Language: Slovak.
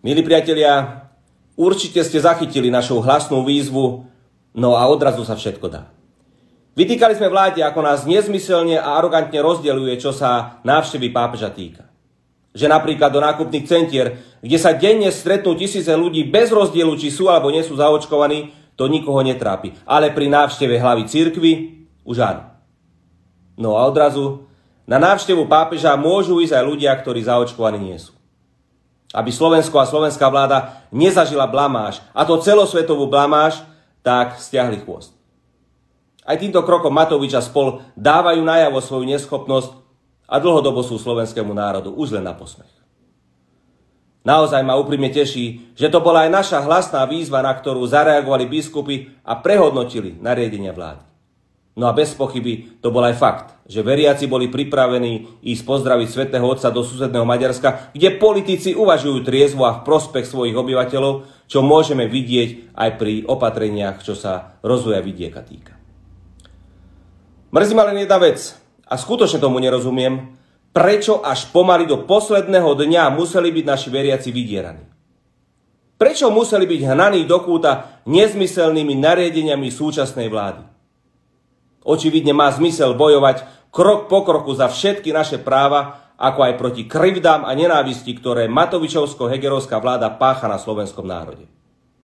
Milí priatelia, určite ste zachytili našu hlasnú výzvu, no a odrazu sa všetko dá. Vytýkali sme vláde, ako nás nezmyselne a arogantne rozdeľuje, čo sa návštevy pápeža týka. Že napríklad do nákupných centier, kde sa denne stretnú tisíce ľudí bez rozdielu, či sú alebo nie sú zaočkovaní, to nikoho netrápi. Ale pri návšteve hlavy cirkvy už áno. No a odrazu na návštevu pápeža môžu ísť aj ľudia, ktorí zaočkovaní nie sú aby Slovensko a slovenská vláda nezažila blamáž, a to celosvetovú blamáž, tak stiahli chvost. Aj týmto krokom Matovič a spol dávajú najavo svoju neschopnosť a dlhodobo sú slovenskému národu už len na posmech. Naozaj ma úprimne teší, že to bola aj naša hlasná výzva, na ktorú zareagovali biskupy a prehodnotili nariadenia vlády. No a bez pochyby to bol aj fakt, že veriaci boli pripravení ísť pozdraviť svätého Otca do susedného Maďarska, kde politici uvažujú triezvo a v prospech svojich obyvateľov, čo môžeme vidieť aj pri opatreniach, čo sa rozvoja vidieka týka. Mrzí ma len jedna vec, a skutočne tomu nerozumiem, prečo až pomaly do posledného dňa museli byť naši veriaci vydieraní. Prečo museli byť hnaní do kúta nezmyselnými nariadeniami súčasnej vlády? Očividne má zmysel bojovať krok po kroku za všetky naše práva, ako aj proti krivdám a nenávisti, ktoré Matovičovsko-Hegerovská vláda pácha na slovenskom národe.